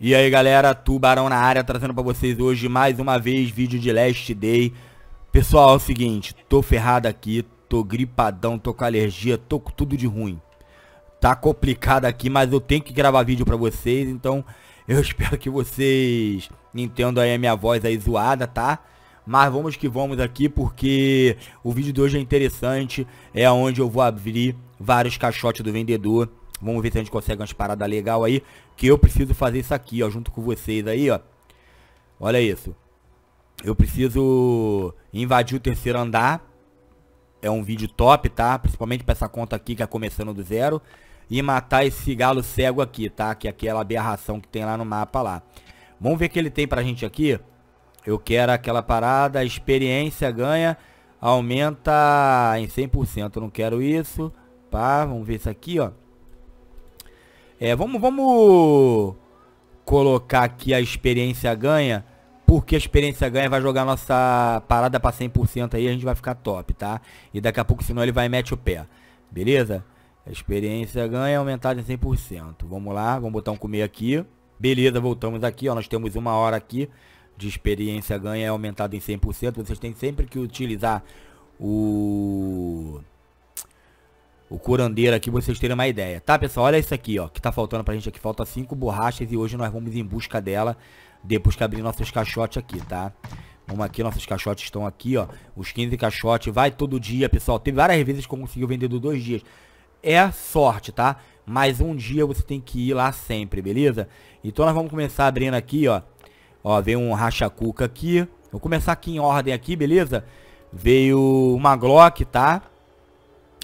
E aí galera, Tubarão na área, trazendo pra vocês hoje mais uma vez vídeo de Last Day Pessoal, é o seguinte, tô ferrado aqui, tô gripadão, tô com alergia, tô com tudo de ruim Tá complicado aqui, mas eu tenho que gravar vídeo pra vocês, então eu espero que vocês entendam aí a minha voz aí zoada, tá? Mas vamos que vamos aqui porque o vídeo de hoje é interessante, é onde eu vou abrir vários caixotes do vendedor Vamos ver se a gente consegue umas paradas legal aí. Que eu preciso fazer isso aqui, ó. Junto com vocês aí, ó. Olha isso. Eu preciso invadir o terceiro andar. É um vídeo top, tá? Principalmente pra essa conta aqui que é começando do zero. E matar esse galo cego aqui, tá? Que é aquela aberração que tem lá no mapa lá. Vamos ver o que ele tem pra gente aqui. Eu quero aquela parada. Experiência ganha. Aumenta em 100%. Eu não quero isso. Pá, vamos ver isso aqui, ó. É, vamos, vamos colocar aqui a experiência ganha, porque a experiência ganha vai jogar nossa parada para 100% aí, a gente vai ficar top, tá? E daqui a pouco, senão ele vai e mete o pé, beleza? A experiência ganha é aumentada em 100%. Vamos lá, vamos botar um comer aqui. Beleza, voltamos aqui, ó, nós temos uma hora aqui de experiência ganha aumentada em 100%. Vocês têm sempre que utilizar o o curandeiro aqui, pra vocês terem uma ideia. Tá, pessoal? Olha isso aqui, ó. Que tá faltando pra gente aqui. Falta cinco borrachas e hoje nós vamos em busca dela. Depois que abrir nossos caixotes aqui, tá? Vamos aqui, nossos caixotes estão aqui, ó. Os 15 caixotes, vai todo dia, pessoal. Teve várias vezes que conseguiu vender do dois dias. É sorte, tá? Mas um dia você tem que ir lá sempre, beleza? Então nós vamos começar abrindo aqui, ó. Ó, veio um racha-cuca aqui. Vou começar aqui em ordem aqui, beleza? Veio uma Glock, Tá?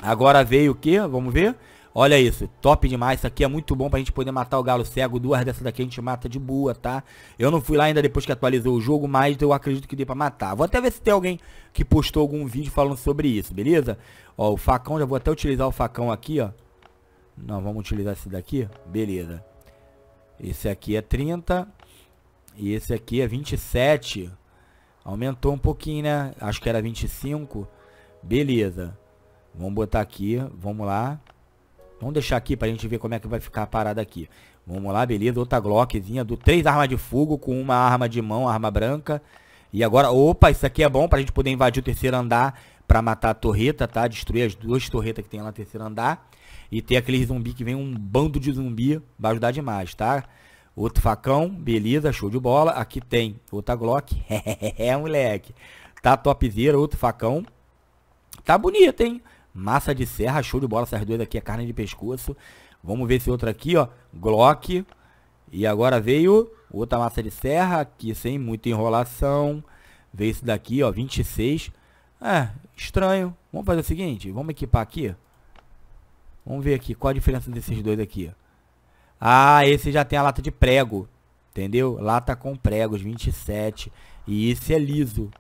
Agora veio o que? Vamos ver. Olha isso, top demais. Isso aqui é muito bom pra gente poder matar o galo cego. Duas dessas daqui a gente mata de boa, tá? Eu não fui lá ainda depois que atualizou o jogo, mas eu acredito que dê pra matar. Vou até ver se tem alguém que postou algum vídeo falando sobre isso, beleza? Ó, o facão, já vou até utilizar o facão aqui, ó. Não, vamos utilizar esse daqui. Beleza. Esse aqui é 30. E esse aqui é 27. Aumentou um pouquinho, né? Acho que era 25. Beleza. Vamos botar aqui, vamos lá. Vamos deixar aqui pra gente ver como é que vai ficar a parada aqui. Vamos lá, beleza. Outra Glockzinha do três armas de fogo com uma arma de mão, arma branca. E agora, opa, isso aqui é bom pra gente poder invadir o terceiro andar pra matar a torreta, tá? Destruir as duas torretas que tem lá no terceiro andar. E ter aquele zumbi que vem um bando de zumbi. Vai ajudar demais, tá? Outro facão, beleza, show de bola. Aqui tem outra Glock. é, moleque. Tá topzera, outro facão. Tá bonito, hein? Massa de serra, show de bola essas duas aqui, é carne de pescoço. Vamos ver esse outro aqui, ó, Glock. E agora veio outra massa de serra aqui, sem muita enrolação. Veio esse daqui, ó, 26. É, estranho. Vamos fazer o seguinte, vamos equipar aqui. Vamos ver aqui, qual a diferença desses dois aqui. Ah, esse já tem a lata de prego, entendeu? Lata com pregos, 27. E esse é liso,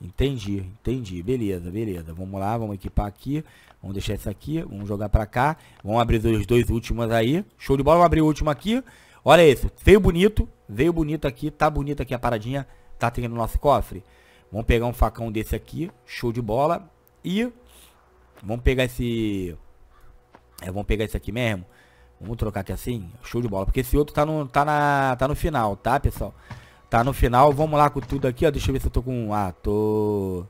Entendi, entendi. Beleza, beleza. Vamos lá, vamos equipar aqui. Vamos deixar isso aqui, vamos jogar pra cá. Vamos abrir os dois últimos aí. Show de bola, vamos abrir o último aqui. Olha isso, veio bonito, veio bonito aqui, tá bonito aqui a paradinha, tá tendo no nosso cofre. Vamos pegar um facão desse aqui, show de bola. E vamos pegar esse... É, vamos pegar esse aqui mesmo. Vamos trocar aqui assim, show de bola. Porque esse outro tá no, tá na, tá no final, tá, pessoal? Tá no final, vamos lá com tudo aqui, ó. Deixa eu ver se eu tô com... Ah, tô...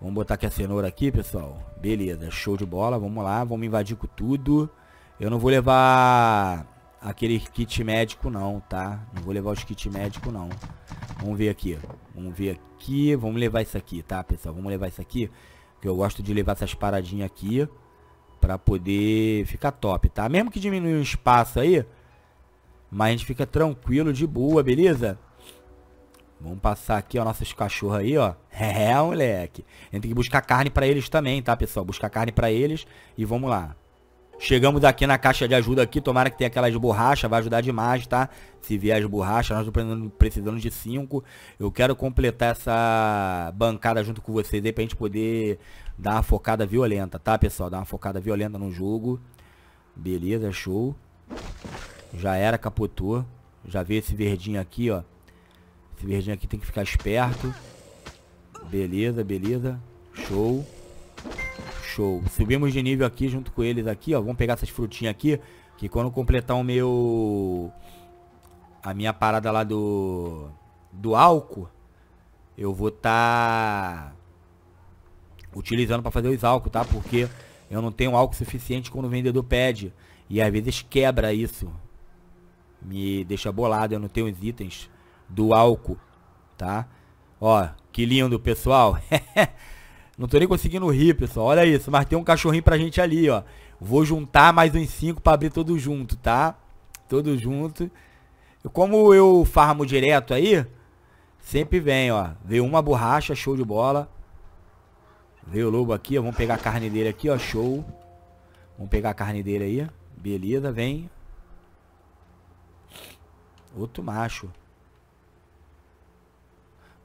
Vamos botar aqui a cenoura aqui, pessoal. Beleza, show de bola. Vamos lá, vamos invadir com tudo. Eu não vou levar aquele kit médico não, tá? Não vou levar os kit médico não. Vamos ver aqui. Vamos ver aqui. Vamos levar isso aqui, tá, pessoal? Vamos levar isso aqui. Porque eu gosto de levar essas paradinhas aqui. Pra poder ficar top, tá? Mesmo que diminua o espaço aí... Mas a gente fica tranquilo, de boa, beleza? Vamos passar aqui, ó, nossos cachorros aí, ó. É, moleque. A gente tem que buscar carne pra eles também, tá, pessoal? Buscar carne pra eles e vamos lá. Chegamos aqui na caixa de ajuda aqui, tomara que tenha aquelas borrachas, vai ajudar demais, tá? Se vier as borrachas, nós estamos precisando de 5. Eu quero completar essa bancada junto com vocês aí pra gente poder dar uma focada violenta, tá, pessoal? Dar uma focada violenta no jogo. Beleza, show. Já era, capotou. Já veio esse verdinho aqui, ó. Esse verdinho aqui tem que ficar esperto. Beleza, beleza. Show. Show. Subimos de nível aqui junto com eles aqui, ó. Vamos pegar essas frutinhas aqui. Que quando completar o meu... A minha parada lá do... Do álcool. Eu vou tá... Utilizando pra fazer os álcool, tá? Porque eu não tenho álcool suficiente quando o vendedor pede. E às vezes quebra isso me deixa bolado, eu não tenho os itens do álcool, tá? Ó, que lindo, pessoal. não tô nem conseguindo rir, pessoal. Olha isso, mas tem um cachorrinho pra gente ali, ó. Vou juntar mais uns cinco pra abrir todo junto, tá? juntos junto. Como eu farmo direto aí, sempre vem, ó. Veio uma borracha, show de bola. Veio o lobo aqui, ó. Vamos pegar a carne dele aqui, ó. Show. Vamos pegar a carne dele aí. Beleza, vem. Outro macho.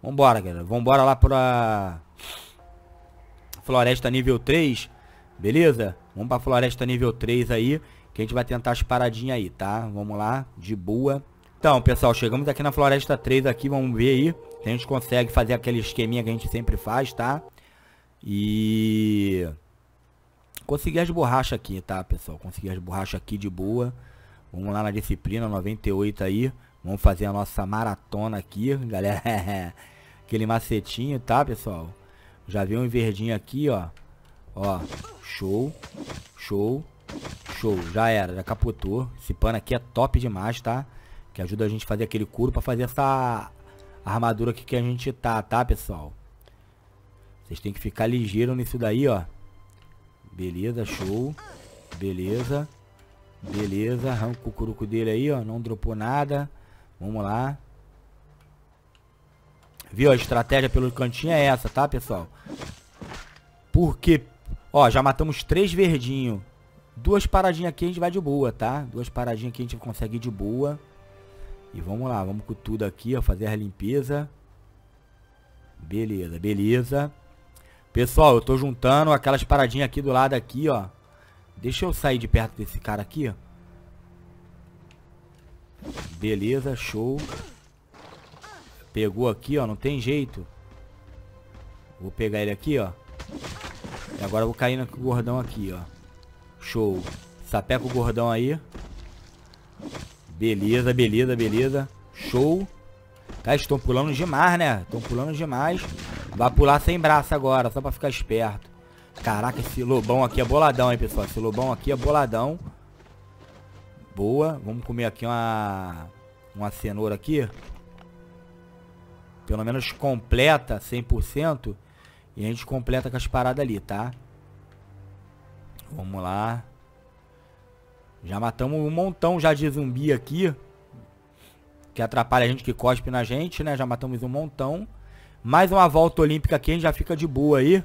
Vambora, galera. Vambora lá pra floresta nível 3. Beleza? Vamos pra floresta nível 3 aí. Que a gente vai tentar as paradinhas aí, tá? Vamos lá, de boa. Então, pessoal, chegamos aqui na floresta 3 aqui. Vamos ver aí. Se a gente consegue fazer aquele esqueminha que a gente sempre faz, tá? E... Consegui as borrachas aqui, tá, pessoal? Consegui as borrachas aqui de boa. Vamos lá na disciplina 98 aí. Vamos fazer a nossa maratona aqui, galera. Aquele macetinho, tá, pessoal? Já vi um verdinho aqui, ó. Ó, show, show, show. Já era, já capotou. Esse pano aqui é top demais, tá? Que ajuda a gente a fazer aquele couro pra fazer essa armadura aqui que a gente tá, tá, pessoal? Vocês têm que ficar ligeiro nisso daí, ó. Beleza, show. Beleza. Beleza, arranca o cucuruco dele aí, ó. Não dropou nada. Vamos lá. Viu? A estratégia pelo cantinho é essa, tá, pessoal? Porque, ó, já matamos três verdinhos. Duas paradinhas aqui a gente vai de boa, tá? Duas paradinhas aqui a gente consegue de boa. E vamos lá, vamos com tudo aqui, ó, fazer a limpeza. Beleza, beleza. Pessoal, eu tô juntando aquelas paradinhas aqui do lado aqui, ó. Deixa eu sair de perto desse cara aqui, ó. Beleza, show. Pegou aqui, ó. Não tem jeito. Vou pegar ele aqui, ó. E agora eu vou cair no gordão aqui, ó. Show. Sapeca o gordão aí. Beleza, beleza, beleza. Show. Cara, estão pulando demais, né? Estão pulando demais. Vai pular sem braço agora, só pra ficar esperto. Caraca, esse lobão aqui é boladão, hein, pessoal. Esse lobão aqui é boladão. Boa. Vamos comer aqui uma... Uma cenoura aqui. Pelo menos completa 100%. E a gente completa com as paradas ali, tá? Vamos lá. Já matamos um montão já de zumbi aqui. Que atrapalha a gente, que cospe na gente, né? Já matamos um montão. Mais uma volta olímpica aqui, a gente já fica de boa aí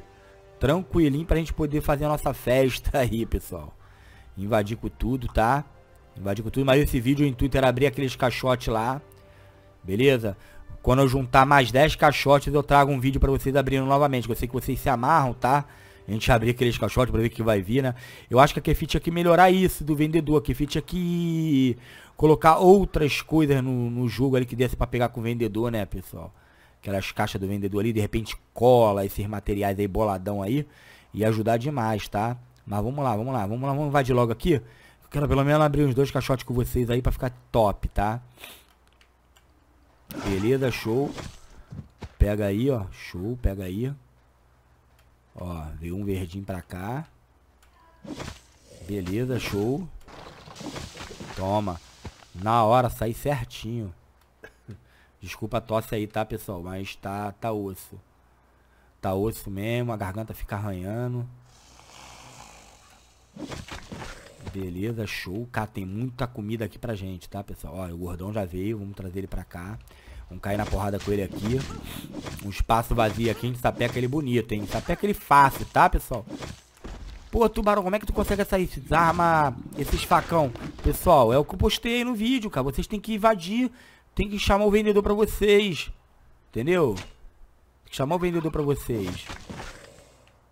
tranquilinho pra gente poder fazer a nossa festa aí, pessoal. Invadir com tudo, tá? Invadir com tudo, mas esse vídeo o intuito era abrir aqueles caixotes lá, beleza? Quando eu juntar mais 10 caixotes, eu trago um vídeo pra vocês abrindo novamente, eu sei que vocês se amarram, tá? A gente abrir aqueles caixotes pra ver o que vai vir, né? Eu acho que a Kefit tinha que melhorar isso do vendedor. A Kefit tinha que colocar outras coisas no, no jogo ali que desse pra pegar com o vendedor, né, pessoal? aquelas caixas do vendedor ali, de repente cola esses materiais aí boladão aí, e ajudar demais, tá? Mas vamos lá, vamos lá, vamos lá, vamos invadir logo aqui. Eu quero pelo menos abrir uns dois caixotes com vocês aí pra ficar top, tá? Beleza, show. Pega aí, ó, show, pega aí. Ó, veio um verdinho pra cá. Beleza, show. Toma. Na hora, sai certinho. Desculpa a tosse aí, tá, pessoal? Mas tá, tá osso. Tá osso mesmo, a garganta fica arranhando. Beleza, show. Cara, tem muita comida aqui pra gente, tá, pessoal? Ó, o gordão já veio, vamos trazer ele pra cá. Vamos cair na porrada com ele aqui. Um espaço vazio aqui, a gente sapeca ele bonito, hein? Sapeca ele fácil, tá, pessoal? Pô, Tubarão, como é que tu consegue esses arma esses facão? Pessoal, é o que eu postei no vídeo, cara. Vocês têm que invadir tem que chamar o vendedor pra vocês. Entendeu? Tem que chamar o vendedor pra vocês.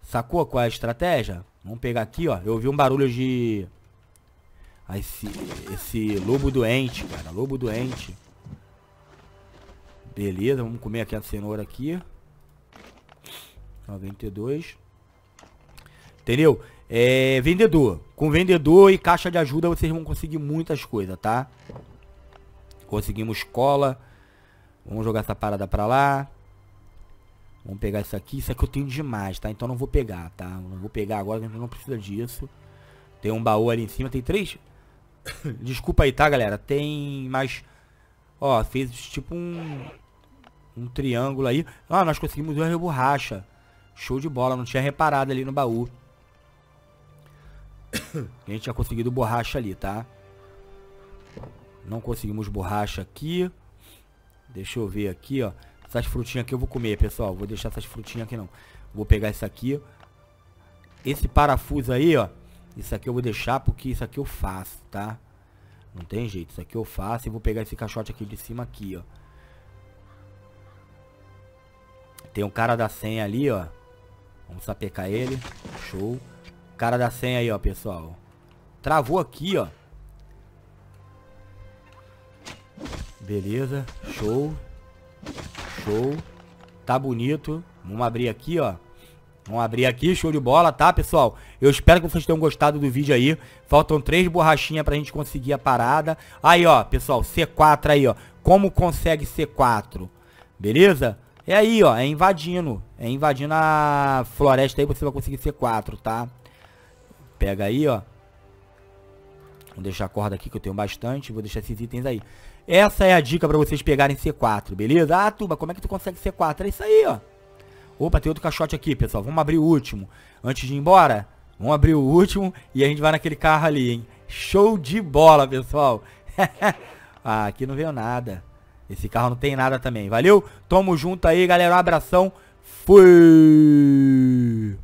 Sacou qual é a estratégia? Vamos pegar aqui, ó. Eu ouvi um barulho de... Ah, esse, esse lobo doente, cara. Lobo doente. Beleza, vamos comer aqui a cenoura aqui. 92. Entendeu? É, vendedor. Com vendedor e caixa de ajuda vocês vão conseguir muitas coisas, tá? Conseguimos cola. Vamos jogar essa parada pra lá. Vamos pegar isso aqui. Isso aqui eu tenho demais, tá? Então não vou pegar, tá? Não vou pegar agora, a gente não precisa disso. Tem um baú ali em cima. Tem três... Desculpa aí, tá, galera? Tem mais... Ó, fez tipo um... Um triângulo aí. Ah, nós conseguimos uma borracha. Show de bola. Não tinha reparado ali no baú. A gente tinha conseguido borracha ali, tá? Não conseguimos borracha aqui. Deixa eu ver aqui, ó. Essas frutinhas aqui eu vou comer, pessoal. Vou deixar essas frutinhas aqui não. Vou pegar isso aqui. Esse parafuso aí, ó. Isso aqui eu vou deixar porque isso aqui eu faço, tá? Não tem jeito. Isso aqui eu faço e vou pegar esse caixote aqui de cima aqui, ó. Tem um cara da senha ali, ó. Vamos sapecar ele. Show. Cara da senha aí, ó, pessoal. Travou aqui, ó. Beleza. Show. Show. Tá bonito. Vamos abrir aqui, ó. Vamos abrir aqui, show de bola, tá, pessoal? Eu espero que vocês tenham gostado do vídeo aí. Faltam três borrachinhas pra gente conseguir a parada. Aí, ó, pessoal, C4 aí, ó. Como consegue C4? Beleza? É aí, ó, é invadindo. É invadindo a floresta aí, você vai conseguir C4, tá? Pega aí, ó. Vou deixar a corda aqui que eu tenho bastante. Vou deixar esses itens aí. Essa é a dica para vocês pegarem C4, beleza? Ah, Tuba, como é que tu consegue C4? É isso aí, ó. Opa, tem outro caixote aqui, pessoal. Vamos abrir o último. Antes de ir embora, vamos abrir o último e a gente vai naquele carro ali, hein? Show de bola, pessoal. ah, aqui não veio nada. Esse carro não tem nada também. Valeu? Tamo junto aí, galera. Um abração. Fui!